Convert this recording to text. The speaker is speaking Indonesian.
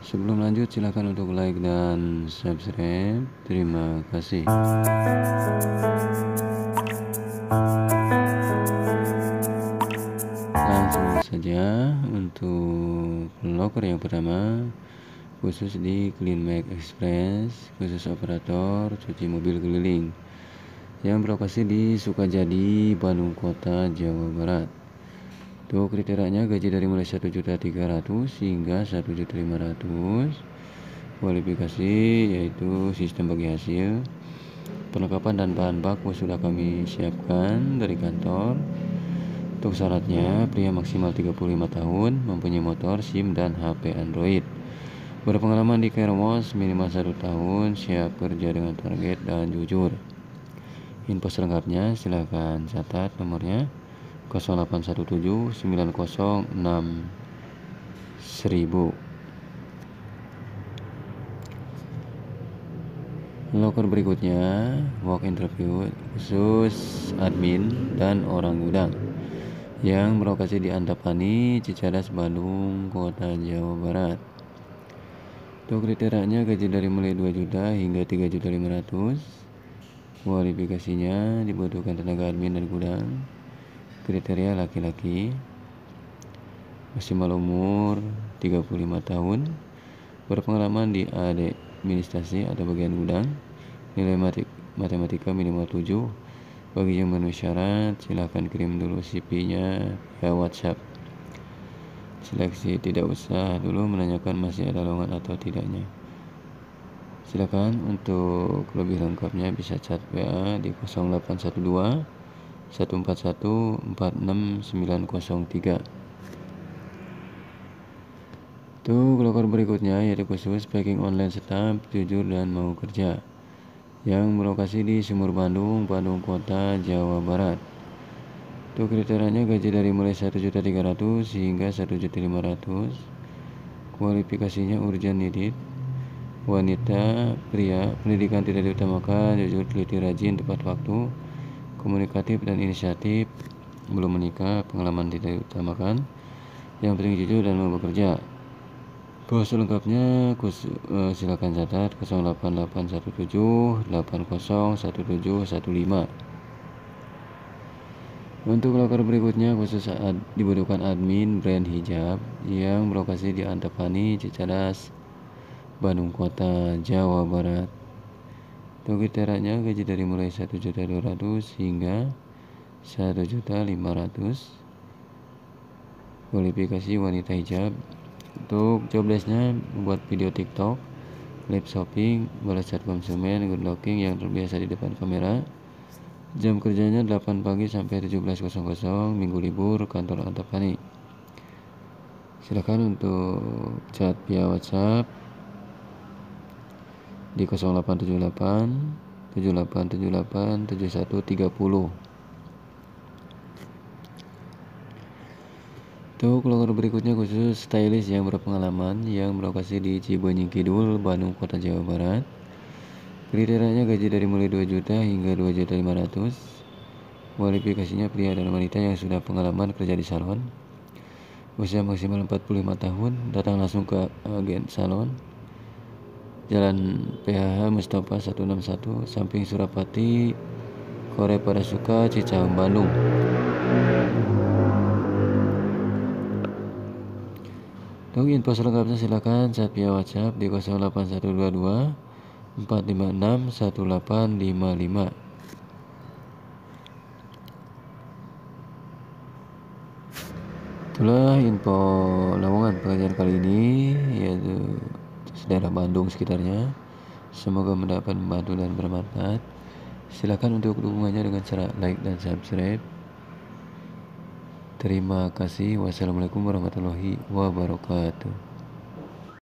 Sebelum lanjut silahkan untuk like dan subscribe. Terima kasih. Langsung saja untuk locker yang pertama khusus di Clean Express khusus operator cuci mobil keliling yang berlokasi di Sukajadi, Bandung Kota, Jawa Barat tuh kriterianya gaji dari mulai 1.300 hingga 1.500 kualifikasi yaitu sistem bagi hasil perlengkapan dan bahan baku sudah kami siapkan dari kantor untuk syaratnya pria maksimal 35 tahun mempunyai motor SIM dan HP Android berpengalaman di Kermos minimal 1 tahun siap kerja dengan target dan jujur info selengkapnya silahkan catat nomornya 0817 906 Loker berikutnya walk interview khusus admin dan orang gudang yang berlokasi di Antapani, Cicadas, Bandung, Kota Jawa Barat. Untuk kriterianya gaji dari mulai 2 juta hingga 3 juta 500. Kualifikasinya dibutuhkan tenaga admin dan gudang kriteria laki-laki maksimal umur 35 tahun berpengalaman di administrasi atau bagian gudang nilai matematika minimal 7 bagi yang memenuhi syarat silahkan kirim dulu CV-nya ke WhatsApp seleksi tidak usah dulu menanyakan masih ada lowongan atau tidaknya silakan untuk lebih lengkapnya bisa chat WA di 0812 141 46903 tuh kelakor berikutnya yaitu khusus packing online setup jujur dan mau kerja yang berlokasi di Sumur Bandung, Bandung Kota, Jawa Barat tuh kriterianya gaji dari mulai 1.300 hingga 1.500 kualifikasinya urgent needed wanita, pria, pendidikan tidak diutamakan, jujur, teliti, rajin, tepat waktu, komunikatif dan inisiatif belum menikah pengalaman tidak diutamakan yang penting jujur dan mau bekerja Bos lengkapnya kus, uh, eh, silakan catat 08817 Untuk loker berikutnya khusus saat dibutuhkan admin brand hijab yang berlokasi di Antapani, Cicadas, Bandung Kota, Jawa Barat. Tunggu daratnya gaji dari mulai 1.200 hingga 1.500 Kualifikasi wanita hijab Untuk joblessnya membuat video tiktok Live shopping, balas chat konsumen, good looking yang terbiasa di depan kamera Jam kerjanya 8 pagi sampai 17.00 Minggu libur, kantor antapani Silahkan untuk chat via whatsapp di 0878 7878 7130 Tuh keluarga berikutnya khusus stylist yang berpengalaman yang berlokasi di Cibanyi Kidul, Bandung, Kota Jawa Barat. Kriterianya gaji dari mulai 2 juta hingga 2 juta 500. Kualifikasinya pria dan wanita yang sudah pengalaman kerja di salon. Usia maksimal 45 tahun, datang langsung ke agen salon. Jalan PHH Mustafa 161 samping Surapati Kore Parasuka Cicahem Bandung Untuk info selengkapnya silakan saat via WhatsApp di 08122 456 1855 Itulah info lowongan pekerjaan kali ini yaitu daerah Bandung sekitarnya. Semoga mendapat membantu dan bermanfaat. Silakan untuk dukungannya dengan cara like dan subscribe. Terima kasih. Wassalamualaikum warahmatullahi wabarakatuh.